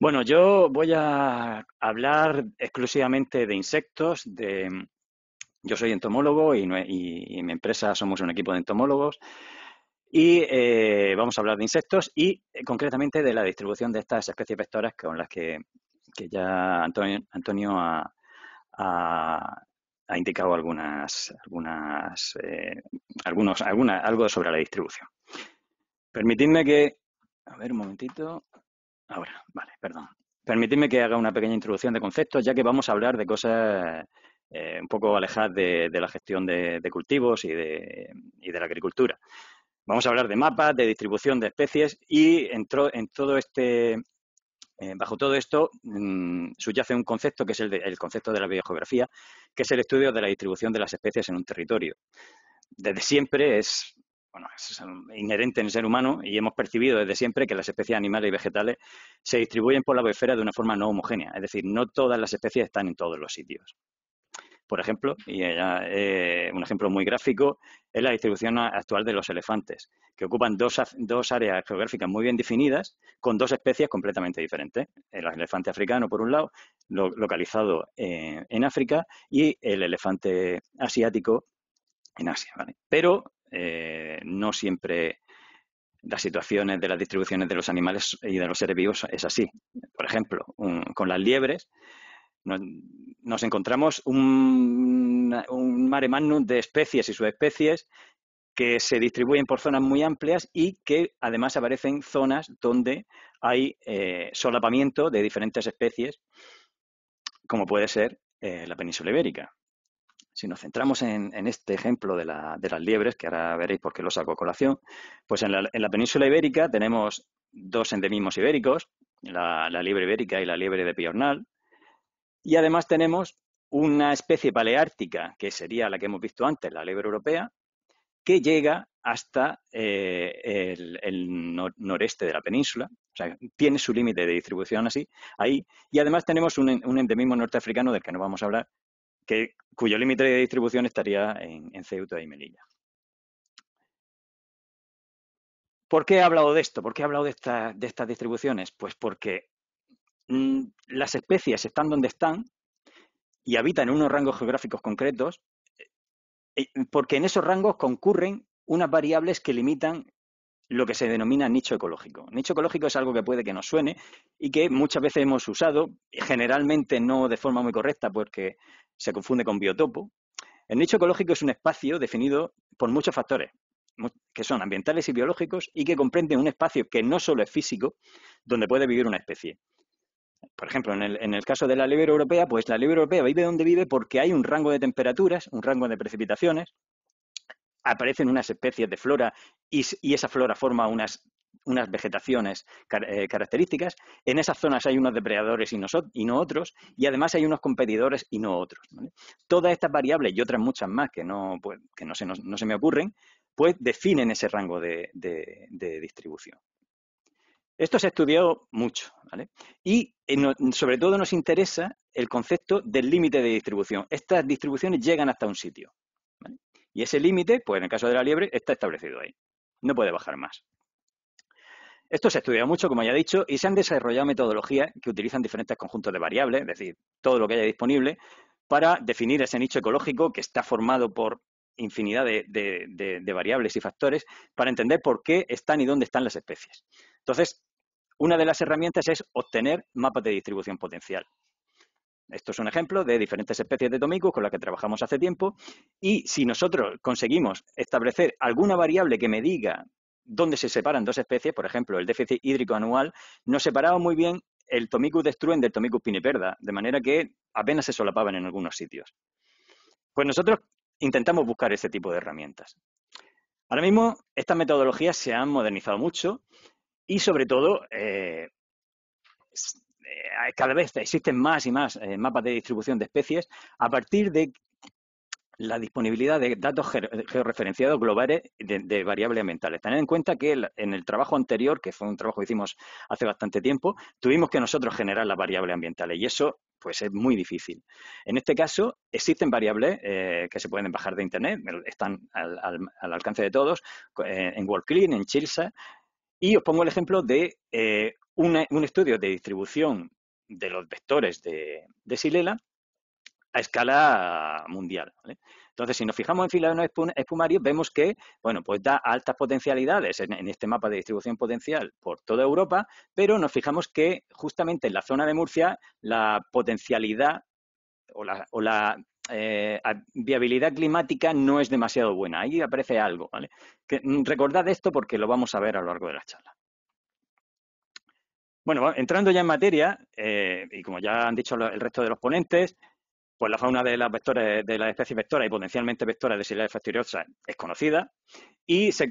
Bueno, yo voy a hablar exclusivamente de insectos. De... Yo soy entomólogo y, y, mi empresa somos un equipo de entomólogos. Y eh, vamos a hablar de insectos y eh, concretamente de la distribución de estas especies vectoras con las que, que ya Antonio, ha, indicado algunas, algunas, eh, algunos, algo sobre la distribución. Permitidme que, a ver un momentito, Ahora, vale, perdón. Permitidme que haga una pequeña introducción de conceptos, ya que vamos a hablar de cosas eh, un poco alejadas de, la gestión de, cultivos y de, de la agricultura. Vamos a hablar de mapas, de distribución de especies y entró en todo este, eh, bajo todo esto mm, subyace un concepto que es el, el, concepto de la biogeografía, que es el estudio de la distribución de las especies en un territorio. Desde siempre es es inherente en el ser humano y hemos percibido desde siempre que las especies animales y vegetales se distribuyen por la biosfera de una forma no homogénea, es decir, no todas las especies están en todos los sitios. Por ejemplo, y eh, un ejemplo muy gráfico es la distribución actual de los elefantes, que ocupan dos, áreas geográficas muy bien definidas con dos especies completamente diferentes. El elefante africano, por un lado, localizado en África, y el elefante asiático en Asia. ¿vale? Pero eh, no siempre las situaciones de las distribuciones de los animales y de los seres vivos es así. Por ejemplo, con las liebres nos, encontramos un, mare magnum de especies y subespecies que se distribuyen por zonas muy amplias y que además aparecen zonas donde hay eh, solapamiento de diferentes especies, como puede ser eh, la península ibérica. Si nos centramos en, este ejemplo de, las liebres, que ahora veréis por qué lo saco a colación, pues en la, península ibérica tenemos dos endemismos ibéricos, la, liebre ibérica y la liebre de Piornal, y además tenemos una especie paleártica, que sería la que hemos visto antes, la liebre europea, que llega hasta eh, el, noreste de la península, o sea, tiene su límite de distribución así, ahí, y además tenemos un, un endemismo norteafricano del que no vamos a hablar, cuyo límite de distribución estaría en, Ceuta y Melilla. ¿Por qué he hablado de esto? ¿Por qué he hablado de, estas distribuciones? Pues porque mm, las especies están donde están y habitan en unos rangos geográficos concretos, eh, porque en esos rangos concurren unas variables que limitan lo que se denomina nicho ecológico. Nicho ecológico es algo que puede que nos suene y que muchas veces hemos usado, generalmente no de forma muy correcta porque se confunde con biotopo. El nicho ecológico es un espacio definido por muchos factores, que son ambientales y biológicos y que comprende un espacio que no solo es físico, donde puede vivir una especie. Por ejemplo, en el, en el caso de la liebre europea, pues la liebre europea vive donde vive porque hay un rango de temperaturas, un rango de precipitaciones, aparecen unas especies de flora y, esa flora forma unas unas vegetaciones eh, características. En esas zonas hay unos depredadores y, no otros, y además hay unos competidores y no otros. Todas estas variables y otras muchas más que no, pues, no, se, me ocurren, pues definen ese rango de, distribución. Esto se ha estudiado mucho, Y eh, sobre todo nos interesa el concepto del límite de distribución. Estas distribuciones llegan hasta un sitio, y ese límite, pues en el caso de la liebre, está establecido ahí. No puede bajar más. Esto se ha estudiado mucho, como ya he dicho, y se han desarrollado metodologías que utilizan diferentes conjuntos de variables, es decir, todo lo que haya disponible, para definir ese nicho ecológico que está formado por infinidad de, variables y factores para entender por qué están y dónde están las especies. Entonces, una de las herramientas es obtener mapas de distribución potencial. Esto es un ejemplo de diferentes especies de tomicus con las que trabajamos hace tiempo y si nosotros conseguimos establecer alguna variable que me diga dónde se separan dos especies, por ejemplo, el déficit hídrico anual, nos separaba muy bien el Tomicus destruen del Tomicus piniperda, de manera que apenas se solapaban en algunos sitios. Pues nosotros intentamos buscar ese tipo de herramientas. Ahora mismo estas metodologías se han modernizado mucho y sobre todo eh, eh, eh, cada vez existen más y más eh, mapas de distribución de especies a partir de la disponibilidad de datos georreferenciados globales de, variables ambientales. Tened en cuenta que en el trabajo anterior, que fue un trabajo que hicimos hace bastante tiempo, tuvimos que nosotros generar las variables ambientales y eso pues es muy difícil. En este caso, existen variables que se pueden bajar de Internet, están al, alcance de todos, en WorldClean, en Chilsa, y os pongo el ejemplo de un estudio de distribución de los vectores de, de Silela a escala mundial. Entonces, si nos fijamos en filamentos espumarios, vemos que, bueno, pues da altas potencialidades en, este mapa de distribución potencial por toda Europa, pero nos fijamos que justamente en la zona de Murcia la potencialidad o la, eh, viabilidad climática no es demasiado buena. Ahí aparece algo, ¿vale? Que, mm, recordad esto porque lo vamos a ver a lo largo de la charla. Bueno, entrando ya en materia, eh, y como ya han dicho el resto de los ponentes, pues la fauna de las vectores, de las especies vectoras y potencialmente vectoras de de fastidiosa es conocida y se,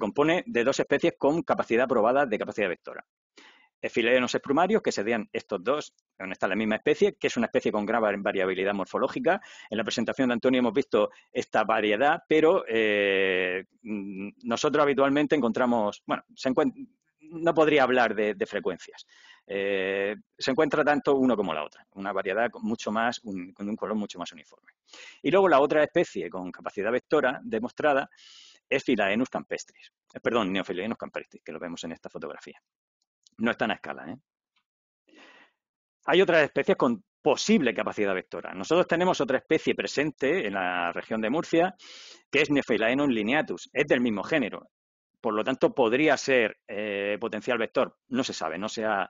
compone de dos especies con capacidad probada de capacidad vectora. Efilenos esprumarios, que serían estos dos, donde está la misma especie, que es una especie con grave variabilidad morfológica. En la presentación de Antonio hemos visto esta variedad, pero eh, nosotros habitualmente encontramos, bueno, se encuentra no podría hablar de, frecuencias. Eh, se encuentra tanto uno como la otra, una variedad con, mucho más, un, con un color mucho más uniforme. Y luego la otra especie con capacidad vectora demostrada es Philaenus campestris, eh, perdón, Neophilaenus campestris, que lo vemos en esta fotografía. No están a escala. ¿eh? Hay otras especies con posible capacidad vectora. Nosotros tenemos otra especie presente en la región de Murcia, que es Neophylaenus lineatus, es del mismo género, por lo tanto, podría ser eh, potencial vector. No se sabe, no se ha,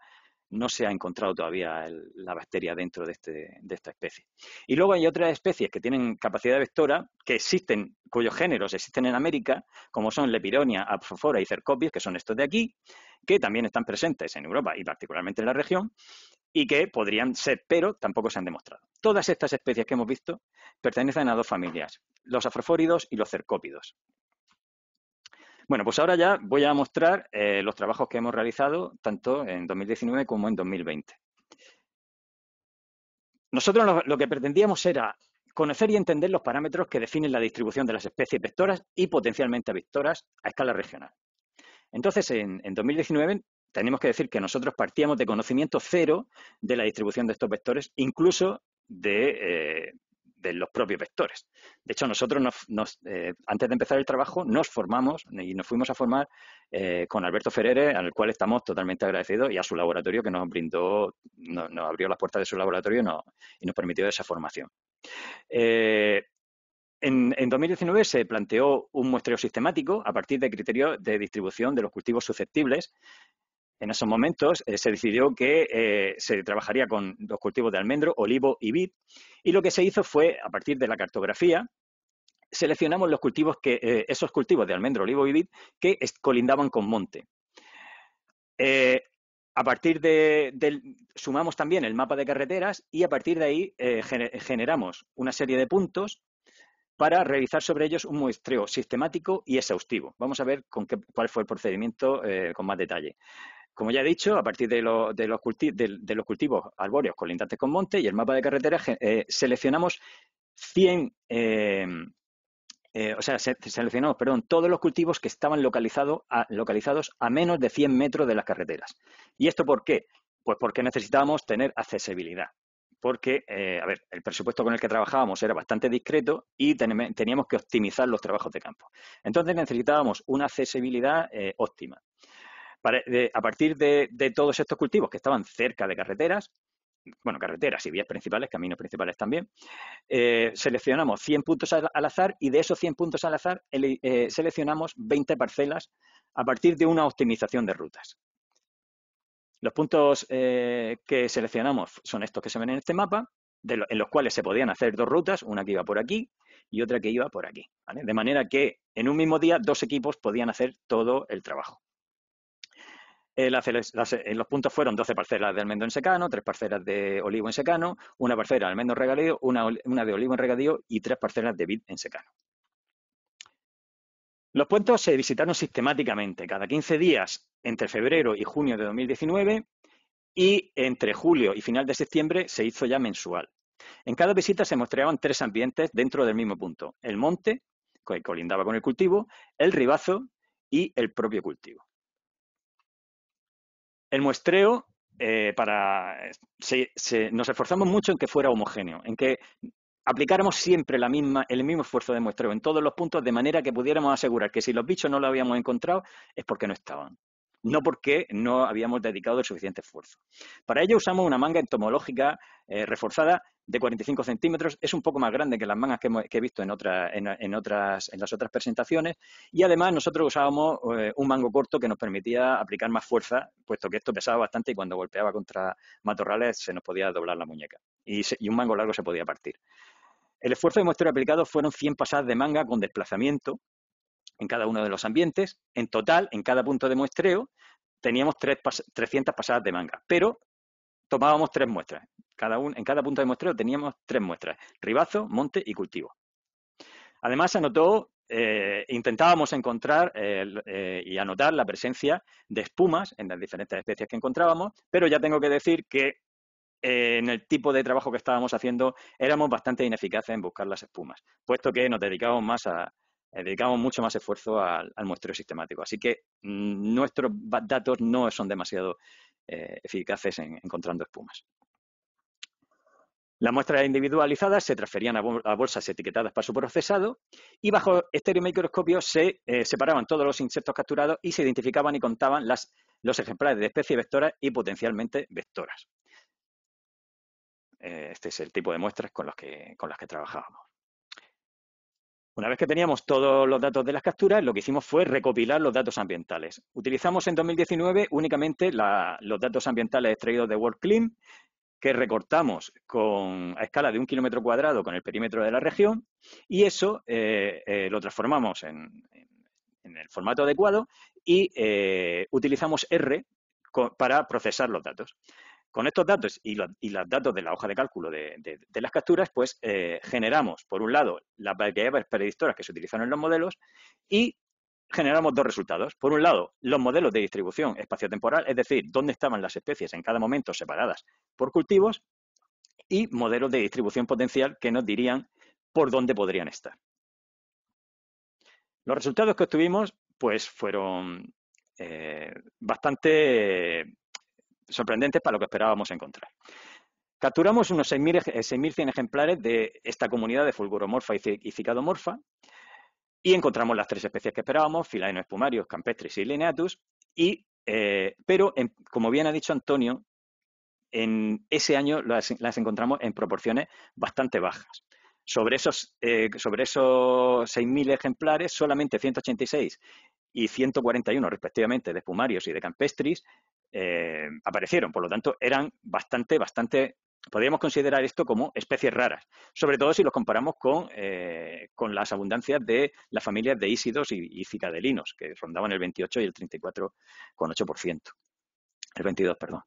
encontrado todavía la bacteria dentro este, de, esta especie. Y luego hay otras especies que tienen capacidad vectora, que existen, cuyos géneros existen en América, como son Lepironia, Afrofora y Cercopius, que son estos de aquí, que también están presentes en Europa y particularmente en la región, y que podrían ser, pero tampoco se han demostrado. Todas estas especies que hemos visto pertenecen a dos familias, los afrofóridos y los cercópidos. Bueno, pues ahora ya voy a mostrar eh, los trabajos que hemos realizado tanto en 2019 como en 2020. Nosotros lo, que pretendíamos era conocer y entender los parámetros que definen la distribución de las especies vectoras y potencialmente vectoras a escala regional. Entonces, en, 2019 tenemos que decir que nosotros partíamos de conocimiento cero de la distribución de estos vectores, incluso de eh, de los propios vectores. De hecho, nosotros eh, antes de empezar el trabajo nos formamos y nos fuimos a formar eh, con Alberto Ferrer, al cual estamos totalmente agradecidos, y a su laboratorio que nos brindó, nos, abrió las puertas de su laboratorio y nos, permitió esa formación. Eh, en, en, 2019 se planteó un muestreo sistemático a partir de criterios de distribución de los cultivos susceptibles en esos momentos eh, se decidió que eh, se trabajaría con los cultivos de almendro, olivo y vid, y lo que se hizo fue, a partir de la cartografía, seleccionamos los cultivos que, eh, esos cultivos de almendro, olivo y vid que colindaban con monte. a partir de, sumamos también el mapa de carreteras y a partir de ahí generamos una serie de puntos para realizar sobre ellos un muestreo sistemático y exhaustivo. Vamos a ver cuál fue el procedimiento con más detalle. Como ya he dicho, a partir de, los, de, los, cultivos arbóreos colindantes con monte y el mapa de carreteras, eh, seleccionamos 100, eh, eh, todos los cultivos que estaban localizados a menos de 100 metros de las carreteras. ¿Y esto por qué? Pues porque necesitábamos tener accesibilidad. Porque, a ver, el presupuesto con el que trabajábamos era bastante discreto y teníamos que optimizar los trabajos de campo. Entonces necesitábamos una accesibilidad óptima a partir de, todos estos cultivos que estaban cerca de carreteras, bueno, carreteras y vías principales, caminos principales también, eh, seleccionamos 100 puntos al, azar y de esos 100 puntos al azar eh, seleccionamos 20 parcelas a partir de una optimización de rutas. Los puntos eh, que seleccionamos son estos que se ven en este mapa, en los cuales se podían hacer dos rutas, una que iba por aquí y otra que iba por aquí. De manera que en un mismo día dos equipos podían hacer todo el trabajo en eh, eh, los puntos fueron 12 parcelas de almendro en secano, 3 parcelas de olivo en secano, una parcela de almendro regadío, una, de olivo en regadío y 3 parcelas de vid en secano. Los puntos se visitaron sistemáticamente, cada 15 días entre febrero y junio de 2019 y entre julio y final de septiembre se hizo ya mensual. En cada visita se mostraban tres ambientes dentro del mismo punto, el monte, que colindaba con el cultivo, el ribazo y el propio cultivo. El muestreo, eh, para, nos esforzamos mucho en que fuera homogéneo, en que aplicáramos siempre la misma, el mismo esfuerzo de muestreo en todos los puntos, de manera que pudiéramos asegurar que si los bichos no lo habíamos encontrado es porque no estaban no porque no habíamos dedicado el suficiente esfuerzo. Para ello usamos una manga entomológica eh, reforzada de 45 centímetros, es un poco más grande que las mangas que, he visto en, en, otras, en las otras presentaciones y además nosotros usábamos eh, un mango corto que nos permitía aplicar más fuerza, puesto que esto pesaba bastante y cuando golpeaba contra matorrales se nos podía doblar la muñeca y, un mango largo se podía partir. El esfuerzo de muestreo aplicado fueron 100 pasadas de manga con desplazamiento en cada uno de los ambientes. En total, en cada punto de muestreo, teníamos 300 pasadas de manga, pero tomábamos tres muestras. Cada en cada punto de muestreo teníamos tres muestras, ribazo, monte y cultivo. Además, anotó, eh, intentábamos encontrar eh, eh, y anotar la presencia de espumas en las diferentes especies que encontrábamos, pero ya tengo que decir que en el tipo de trabajo que estábamos haciendo éramos bastante ineficaces en buscar las espumas, puesto que nos dedicábamos más a, eh, dedicamos mucho más esfuerzo al, muestreo sistemático. Así que mm, nuestros datos no son demasiado eh, eficaces en encontrando espumas. Las muestras individualizadas se transferían a bolsas etiquetadas para su procesado y bajo estereomicroscopio se eh, separaban todos los insectos capturados y se identificaban y contaban las, los ejemplares de especies vectoras y potencialmente vectoras. este es el tipo de muestras con las que, con las que trabajábamos. Una vez que teníamos todos los datos de las capturas, lo que hicimos fue recopilar los datos ambientales. Utilizamos en 2019 únicamente los datos ambientales extraídos de World que recortamos a escala de un kilómetro cuadrado con el perímetro de la región y eso eh, eh, lo transformamos en, el formato adecuado y eh, utilizamos R para procesar los datos. Con estos datos y, los, datos de la hoja de cálculo de, las capturas, pues eh, generamos, por un lado, las variables predictoras que se utilizaron en los modelos y generamos dos resultados. Por un lado, los modelos de distribución espaciotemporal, es decir, dónde estaban las especies en cada momento separadas por cultivos, y modelos de distribución potencial que nos dirían por dónde podrían estar. Los resultados que obtuvimos pues fueron eh, bastante sorprendentes para lo que esperábamos encontrar. Capturamos unos 6.100 eh, ejemplares de esta comunidad de fulguromorfa y cicadomorfa y encontramos las tres especies que esperábamos, Filaeno espumarios, campestris y lineatus, y, eh, pero como bien ha dicho Antonio, en ese año las, encontramos en proporciones bastante bajas. Sobre esos, eh, sobre esos 6.000 ejemplares, solamente 186 y 141 respectivamente de espumarios y de campestris eh, aparecieron. Por lo tanto, eran bastante, bastante podríamos considerar esto como especies raras, sobre todo si los comparamos con, eh, las abundancias de las familias de ísidos y, cicadelinos, que rondaban el 28 y el 34,8%. El 22, perdón.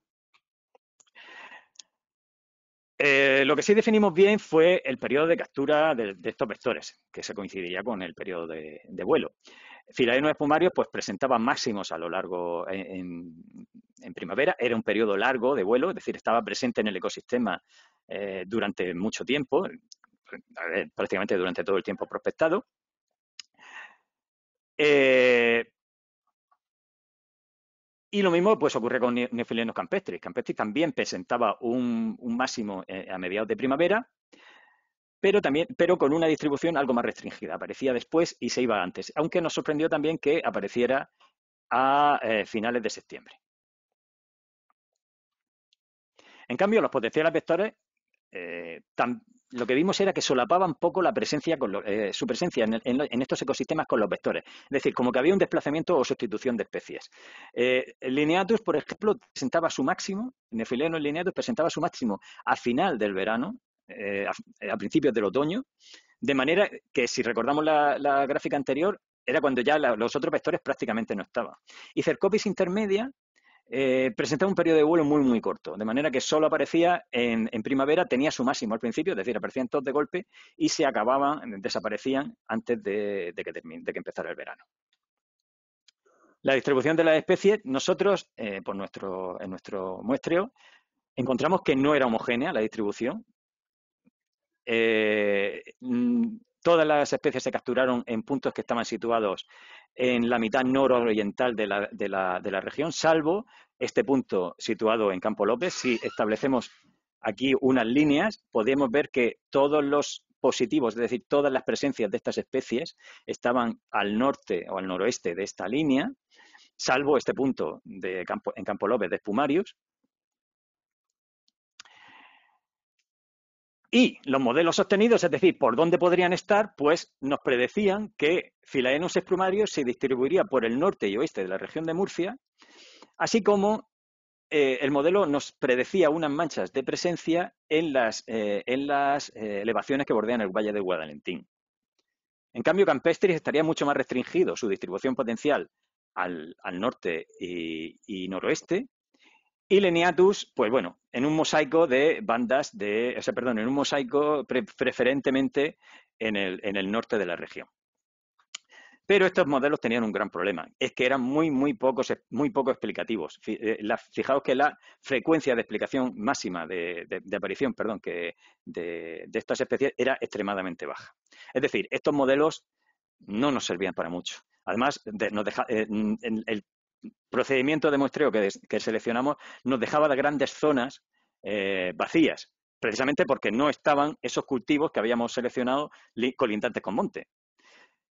Eh, lo que sí definimos bien fue el periodo de captura de, estos vectores, que se coincidiría con el periodo de vuelo. Filarenos espumarios pues presentaba máximos a lo largo en, primavera, era un periodo largo de vuelo, es decir, estaba presente en el ecosistema eh, durante mucho tiempo, prácticamente durante todo el tiempo prospectado. Eh, y lo mismo pues ocurre con nefilenos campestres. Campestris también presentaba un, máximo eh, a mediados de primavera, pero, con una distribución algo más restringida. Aparecía después y se iba antes, aunque nos sorprendió también que apareciera a eh, finales de septiembre. En cambio, los potenciales vectores eh, lo que vimos era que solapaban poco la presencia eh, su presencia en, estos ecosistemas con los vectores. Es decir, como que había un desplazamiento o sustitución de especies. Lineatus, por ejemplo, presentaba su máximo, Nefileno lineatus presentaba su máximo a final del verano, eh, eh, a, principios del otoño, de manera que si recordamos la, gráfica anterior, era cuando ya los otros vectores prácticamente no estaban. Y Cercopis intermedia eh, presentaba un periodo de vuelo muy, muy corto, de manera que solo aparecía en, primavera, tenía su máximo al principio, es decir, aparecían todos de golpe y se acababan, desaparecían antes de, que, que empezara el verano. La distribución de las especies, nosotros, por nuestro, en nuestro muestreo, encontramos que no era homogénea la distribución, eh, mm, todas las especies se capturaron en puntos que estaban situados en la mitad nororiental de la, de la región, salvo este punto situado en Campo López. Si establecemos aquí unas líneas, podemos ver que todos los positivos, es decir, todas las presencias de estas especies estaban al norte o al noroeste de esta línea, salvo este punto de campo, en Campo López de Espumarius, Y los modelos sostenidos, es decir, por dónde podrían estar, pues nos predecían que es plumarios se distribuiría por el norte y oeste de la región de Murcia, así como eh, el modelo nos predecía unas manchas de presencia en las, eh, en las eh, elevaciones que bordean el valle de Guadalentín. En cambio, Campestris estaría mucho más restringido su distribución potencial al, norte y noroeste, y Leniatus, pues bueno, en un mosaico de bandas de, perdón, en un mosaico preferentemente en el, norte de la región. Pero estos modelos tenían un gran problema, es que eran muy, muy, pocos, muy poco explicativos. Eh, fijaos que la frecuencia de explicación máxima de, aparición perdón, que de, estas especies era extremadamente baja. Es decir, estos modelos no nos servían para mucho. Además, nos deja, eh, el, procedimiento de muestreo que, seleccionamos nos dejaba de grandes zonas eh, vacías, precisamente porque no estaban esos cultivos que habíamos seleccionado colindantes con monte.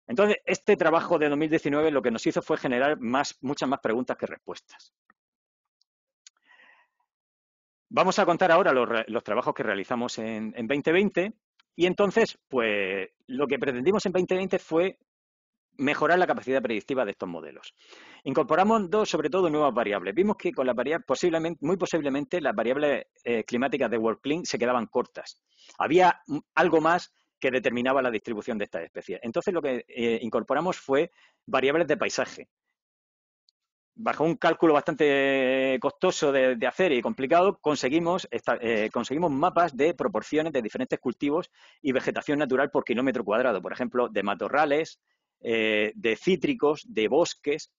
Entonces, este trabajo de 2019 lo que nos hizo fue generar muchas más preguntas que respuestas. Vamos a contar ahora los, trabajos que realizamos en, en, 2020 y entonces, pues, lo que pretendimos en 2020 fue mejorar la capacidad predictiva de estos modelos. Incorporamos dos, sobre todo, nuevas variables. Vimos que con las variables, posiblemente, muy posiblemente, las variables eh, climáticas de World Clean se quedaban cortas. Había algo más que determinaba la distribución de estas especies. Entonces lo que eh, incorporamos fue variables de paisaje. Bajo un cálculo bastante costoso de, hacer y complicado, conseguimos, eh, conseguimos mapas de proporciones de diferentes cultivos y vegetación natural por kilómetro cuadrado, por ejemplo, de matorrales, eh, de cítricos, de bosques,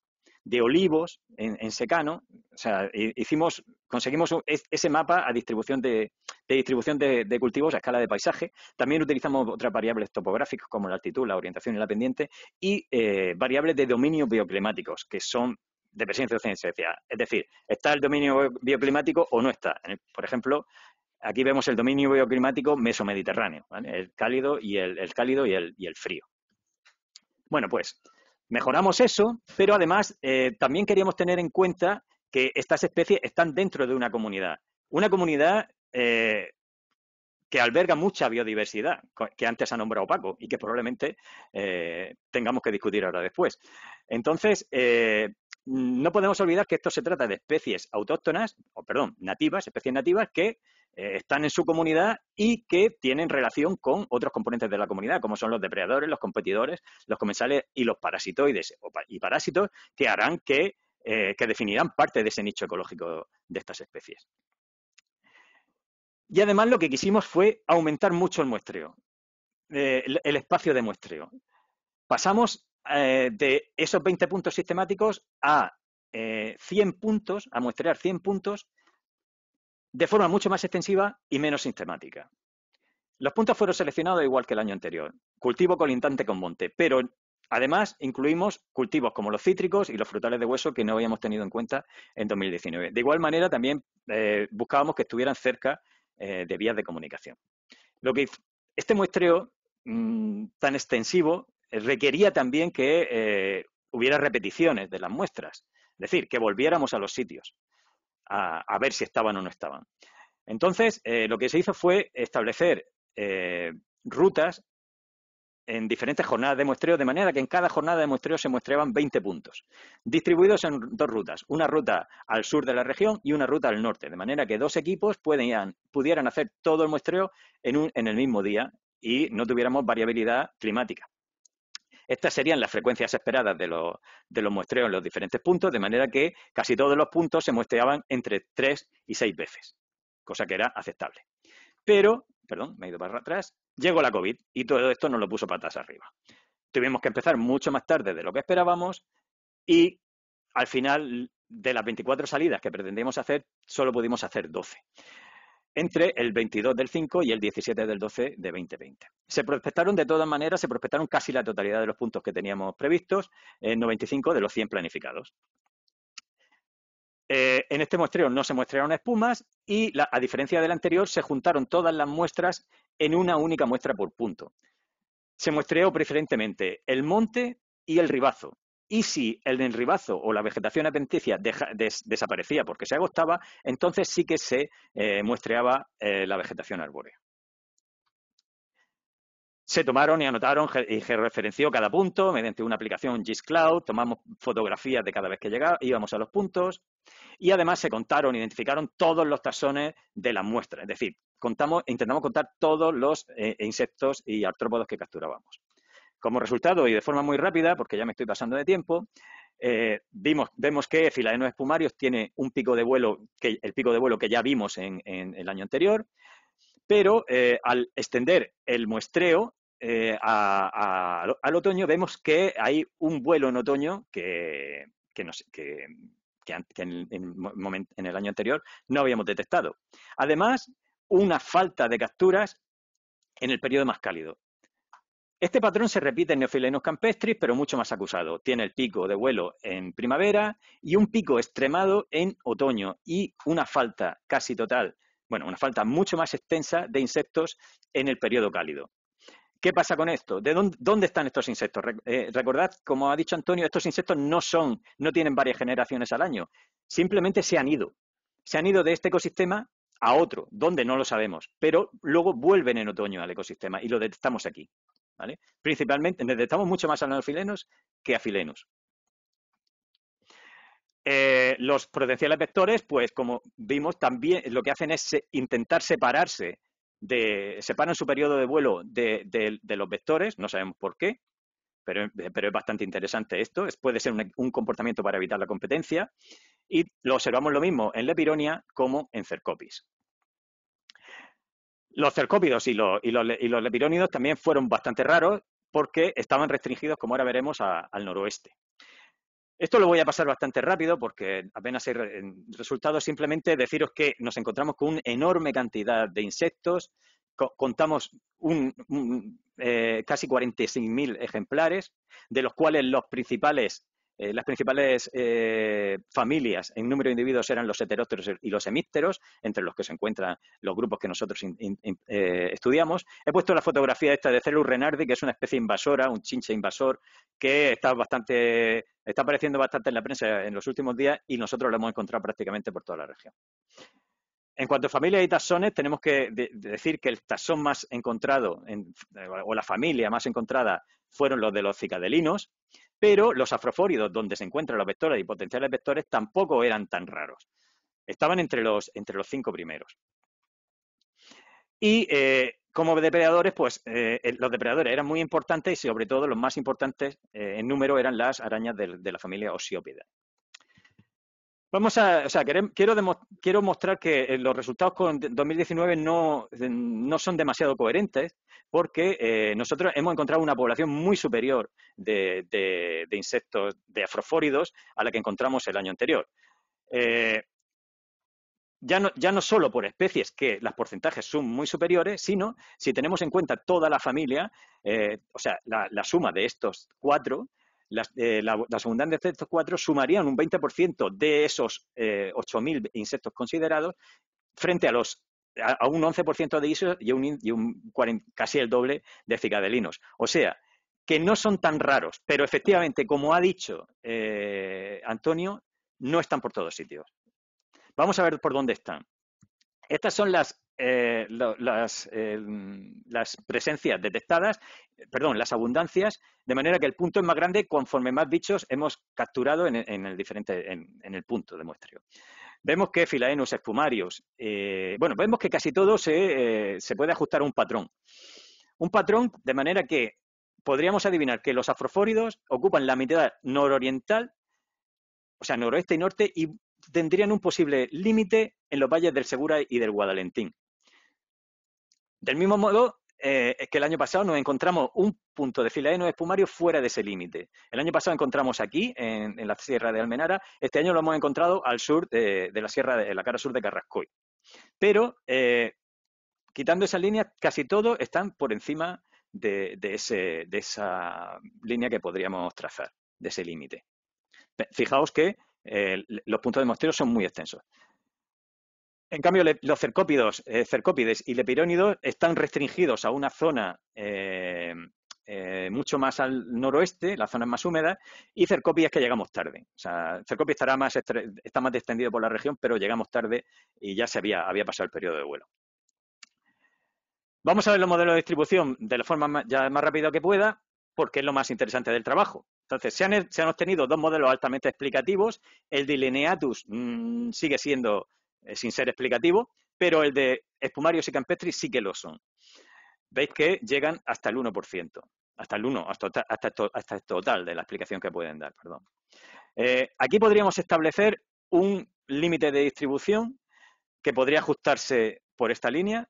de olivos en, secano. O sea, hicimos, conseguimos ese mapa a distribución de, distribución de, cultivos a escala de paisaje. También utilizamos otras variables topográficas como la altitud, la orientación y la pendiente y eh, variables de dominio bioclimáticos, que son de presencia ciencia, Es decir, ¿está el dominio bioclimático o no está? Eh, por ejemplo, aquí vemos el dominio bioclimático mesomediterráneo, ¿vale? el cálido y el, cálido y el frío. Bueno, pues mejoramos eso, pero además eh, también queríamos tener en cuenta que estas especies están dentro de una comunidad. Una comunidad eh, que alberga mucha biodiversidad, que antes ha nombrado opaco y que probablemente eh, tengamos que discutir ahora después. Entonces, no podemos olvidar que esto se trata de especies autóctonas, o perdón, nativas, especies nativas que eh, están en su comunidad y que tienen relación con otros componentes de la comunidad, como son los depredadores, los competidores, los comensales y los parasitoides y parásitos que harán eh, que, definirán parte de ese nicho ecológico de estas especies. Y además lo que quisimos fue aumentar mucho el muestreo, eh, el, espacio de muestreo. Pasamos de esos 20 puntos sistemáticos a 100 puntos, a muestrear 100 puntos de forma mucho más extensiva y menos sistemática. Los puntos fueron seleccionados igual que el año anterior, cultivo colindante con monte, pero además incluimos cultivos como los cítricos y los frutales de hueso que no habíamos tenido en cuenta en 2019. De igual manera, también eh, buscábamos que estuvieran cerca eh, de vías de comunicación. Lo que este muestreo mm, tan extensivo eh, requería también que hubiera repeticiones de las muestras, es decir, que volviéramos a los sitios a, ver si estaban o no estaban. Entonces, eh, lo que se hizo fue establecer eh, rutas en diferentes jornadas de muestreo, de manera que en cada jornada de muestreo se muestreaban 20 puntos, distribuidos en dos rutas, una ruta al sur de la región y una ruta al norte, de manera que dos equipos pudieran hacer todo el muestreo en, un, en el mismo día y no tuviéramos variabilidad climática. Estas serían las frecuencias esperadas de los, muestreos en los diferentes puntos, de manera que casi todos los puntos se muestreaban entre 3 y 6 veces, cosa que era aceptable. Pero, perdón, me he ido para atrás, llegó la COVID y todo esto nos lo puso patas arriba. Tuvimos que empezar mucho más tarde de lo que esperábamos y al final de las 24 salidas que pretendíamos hacer, solo pudimos hacer 12 entre el 22 del 5 y el 17 del 12 de 2020. Se prospectaron de todas maneras, se prospectaron casi la totalidad de los puntos que teníamos previstos, en 95 de los 100 planificados. Eh, en este muestreo no se muestrearon espumas y, a diferencia del anterior, se juntaron todas las muestras en una única muestra por punto. Se muestreó preferentemente el monte y el ribazo, y si el enribazo o la vegetación adventicia desaparecía porque se agotaba, entonces sí que se eh, muestreaba eh, la vegetación arbórea. Se tomaron y anotaron y se referenció cada punto mediante una aplicación GIS Cloud, tomamos fotografías de cada vez que llegaba, íbamos a los puntos y además se contaron, identificaron todos los taxones de la muestra, es decir, contamos, intentamos contar todos los eh, insectos y artrópodos que capturábamos. Como resultado, y de forma muy rápida, porque ya me estoy pasando de tiempo, eh, vimos, vemos que Filadeno espumarios tiene un pico de vuelo, que, el pico de vuelo que ya vimos en, el año anterior, pero eh, al extender el muestreo eh, al otoño, vemos que hay un vuelo en otoño que, que, en el año anterior no habíamos detectado. Además, una falta de capturas en el periodo más cálido. Este patrón se repite en neofilenos campestris, pero mucho más acusado. Tiene el pico de vuelo en primavera y un pico extremado en otoño y una falta casi total, bueno, una falta mucho más extensa de insectos en el periodo cálido. ¿Qué pasa con esto? ¿De dónde, están estos insectos? Eh, recordad, como ha dicho Antonio, estos insectos no son, no tienen varias generaciones al año, simplemente se han ido. Se han ido de este ecosistema a otro, donde no lo sabemos, pero luego vuelven en otoño al ecosistema y lo detectamos aquí. ¿vale? Principalmente, necesitamos mucho más anofilenos que afilenos. Eh, los potenciales vectores, pues como vimos, también lo que hacen es intentar separarse, separan su periodo de vuelo de, los vectores, no sabemos por qué, pero, es bastante interesante esto. puede ser un, un, comportamiento para evitar la competencia. Y lo observamos lo mismo en Lepironia como en Cercopis. Los cercópidos y los, y, lepirónidos también fueron bastante raros porque estaban restringidos, como ahora veremos, al noroeste. Esto lo voy a pasar bastante rápido porque apenas hay resultados. Simplemente deciros que nos encontramos con una enorme cantidad de insectos. contamos un, eh, casi 46.000 ejemplares, de los cuales los principales eh, las principales eh, familias en número de individuos eran los heterópteros y los hemípteros, entre los que se encuentran los grupos que nosotros eh, estudiamos. He puesto la fotografía esta de Celus renardi, que es una especie invasora, un chinche invasor, que está bastante está apareciendo bastante en la prensa en los últimos días y nosotros la hemos encontrado prácticamente por toda la región. En cuanto a familias y tasones, tenemos que decir que el taxón más encontrado, eh, o la familia más encontrada, fueron los de los cicadelinos, pero los afrofóridos, donde se encuentran los vectores y potenciales vectores, tampoco eran tan raros. Estaban entre los, entre los cinco primeros. Y eh, como depredadores, pues eh, los depredadores eran muy importantes y sobre todo los más importantes en número eran las arañas de, la familia Osiopida. Vamos a, o sea, quiero, mostrar que eh, los resultados con 2019 no, eh, no son demasiado coherentes porque eh, nosotros hemos encontrado una población muy superior de, insectos, de afrofóridos, a la que encontramos el año anterior. ya no, ya solo por especies que los porcentajes son muy superiores, sino si tenemos en cuenta toda la familia, o sea, la suma de estos cuatro, las, eh, la, segunda de estos cuatro sumarían un 20% de esos 8.000 eh, insectos considerados frente a los a, un 11% de isos y, un, casi el doble de cicadelinos. O sea, que no son tan raros, pero efectivamente, como ha dicho eh, Antonio, no están por todos sitios. Vamos a ver por dónde están. Estas son las eh, las, eh, mm, las, presencias detectadas, eh, perdón, las abundancias, de manera que el punto es más grande conforme más bichos hemos capturado en, el, diferente, en, el punto de muestreo. Vemos que Filaenus espumarios, bueno, vemos que casi todo se, se puede ajustar a un patrón. Un patrón de manera que podríamos adivinar que los afrofóridos ocupan la mitad nororiental, o sea, noroeste y norte, y tendrían un posible límite en los valles del Segura y del Guadalentín. Del mismo modo, eh, es que el año pasado nos encontramos un punto de filaeno espumario fuera de ese límite. El año pasado encontramos aquí, en, la Sierra de Almenara, este año lo hemos encontrado al sur de, la Sierra de la cara sur de Carrascoy. Pero, eh, quitando esas líneas, casi todos están por encima de, esa línea que podríamos trazar, de ese límite. Fijaos que eh, los puntos de muestreo son muy extensos. En cambio, los cercópidos, eh, cercópides y lepirónidos están restringidos a una zona eh, eh, mucho más al noroeste, las zonas más húmeda, y cercópides que llegamos tarde. O sea, cercópides estará más está más extendido por la región, pero llegamos tarde y ya se había, había pasado el periodo de vuelo. Vamos a ver los modelos de distribución de la forma más, ya más rápida que pueda, porque es lo más interesante del trabajo. Entonces, se han, obtenido dos modelos altamente explicativos. El dilineatus mm, sigue siendo eh, sin ser explicativo, pero el de espumarios y campestris sí que lo son. Veis que llegan hasta el 1%, hasta el 1, hasta, hasta, hasta el total de la explicación que pueden dar, perdón. Eh, aquí podríamos establecer un límite de distribución que podría ajustarse por esta línea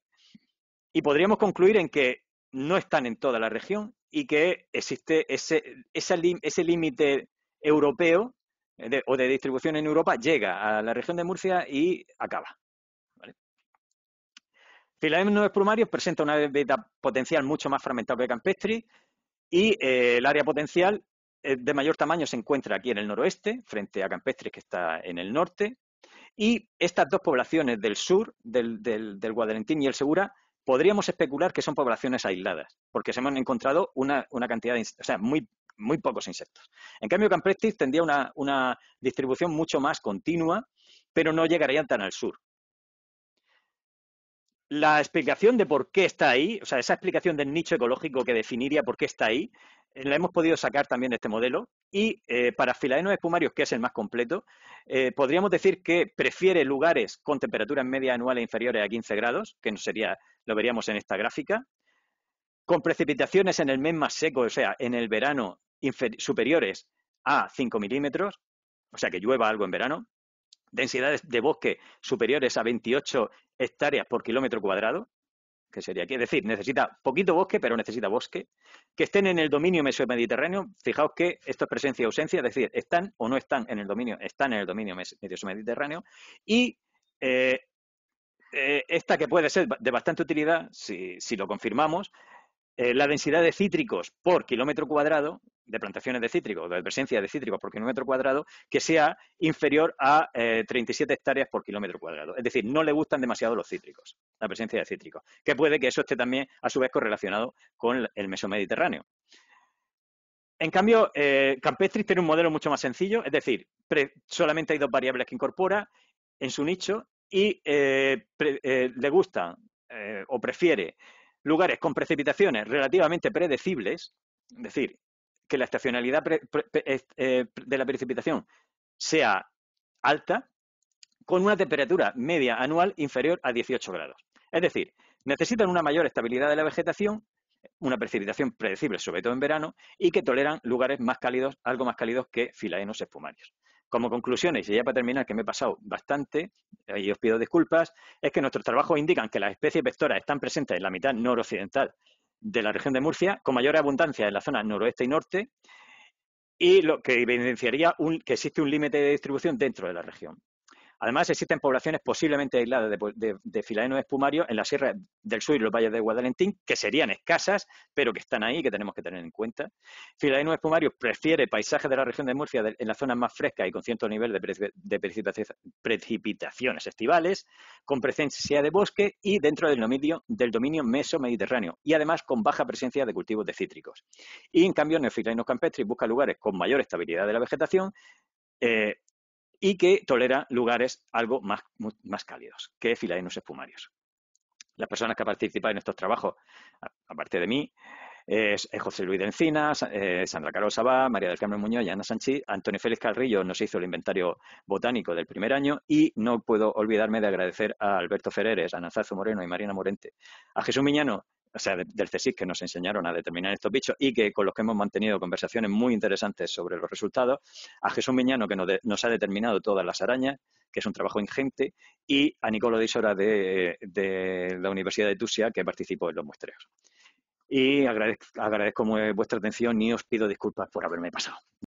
y podríamos concluir en que no están en toda la región y que existe ese, ese límite europeo o de distribución en Europa llega a la región de Murcia y acaba. ¿vale? es plumarios presenta una beta potencial mucho más fragmentado que Campestri y eh, el área potencial de mayor tamaño se encuentra aquí en el noroeste, frente a Campestris que está en el norte, y estas dos poblaciones del sur, del, del, Guadalentín y el Segura, podríamos especular que son poblaciones aisladas, porque se han encontrado una, cantidad, de, o sea, muy muy pocos insectos. En cambio, Camprestis tendría una, distribución mucho más continua, pero no llegarían tan al sur. La explicación de por qué está ahí, o sea, esa explicación del nicho ecológico que definiría por qué está ahí, eh, la hemos podido sacar también de este modelo. Y eh, para filadenos espumarios, que es el más completo, eh, podríamos decir que prefiere lugares con temperaturas medias anuales inferiores a 15 grados, que no sería, lo veríamos en esta gráfica, con precipitaciones en el mes más seco, o sea, en el verano superiores a 5 milímetros, o sea que llueva algo en verano, densidades de bosque superiores a 28 hectáreas por kilómetro cuadrado, que sería aquí, es decir, necesita poquito bosque, pero necesita bosque, que estén en el dominio meso mediterráneo fijaos que esto es presencia y ausencia, es decir, están o no están en el dominio, están en el dominio medio-mediterráneo, y eh, eh, esta que puede ser de bastante utilidad, si, lo confirmamos, eh, la densidad de cítricos por kilómetro cuadrado, de plantaciones de cítricos, de presencia de cítricos por kilómetro cuadrado, que sea inferior a 37 eh, hectáreas por kilómetro cuadrado. Es decir, no le gustan demasiado los cítricos, la presencia de cítricos, que puede que eso esté también a su vez correlacionado con el mesomediterráneo. En cambio, eh, Campestris tiene un modelo mucho más sencillo, es decir, solamente hay dos variables que incorpora en su nicho y eh, eh, le gusta o prefiere lugares con precipitaciones relativamente predecibles, es decir, que la estacionalidad eh, de la precipitación sea alta con una temperatura media anual inferior a 18 grados. Es decir, necesitan una mayor estabilidad de la vegetación, una precipitación predecible, sobre todo en verano, y que toleran lugares más cálidos, algo más cálidos que filaenos espumarios. Como conclusiones, y ya para terminar, que me he pasado bastante, y os pido disculpas, es que nuestros trabajos indican que las especies vectoras están presentes en la mitad noroccidental de la región de Murcia, con mayor abundancia en la zona noroeste y norte, y lo que evidenciaría un, que existe un límite de distribución dentro de la región. Además, existen poblaciones posiblemente aisladas de, de, de espumarios en las sierras del sur y los valles de Guadalentín, que serían escasas, pero que están ahí y que tenemos que tener en cuenta. Filadenos espumarios prefiere paisajes de la región de Murcia en las zonas más frescas y con cierto nivel de, precipitaciones, estivales, con presencia de bosque y dentro del dominio, del dominio meso-mediterráneo, y además con baja presencia de cultivos de cítricos. Y en cambio, en el campestre busca lugares con mayor estabilidad de la vegetación, eh, y que tolera lugares algo más, más cálidos que filadenos espumarios. Las personas que participado en estos trabajos, aparte de mí, es José Luis de Encina, eh, Sandra Carlos Sabá, María del Carmen Muñoz y Ana Sanchí, Antonio Félix Carrillo nos hizo el inventario botánico del primer año y no puedo olvidarme de agradecer a Alberto Ferreres, a Nazazo Moreno y Marina Morente, a Jesús Miñano, o sea, del CSIC que nos enseñaron a determinar estos bichos y que con los que hemos mantenido conversaciones muy interesantes sobre los resultados, a Jesús Miñano que nos, ha determinado todas las arañas, que es un trabajo ingente, y a Nicolo De de, de la Universidad de Tusia que participó en los muestreos. Y agradezco vuestra atención y os pido disculpas por haberme pasado.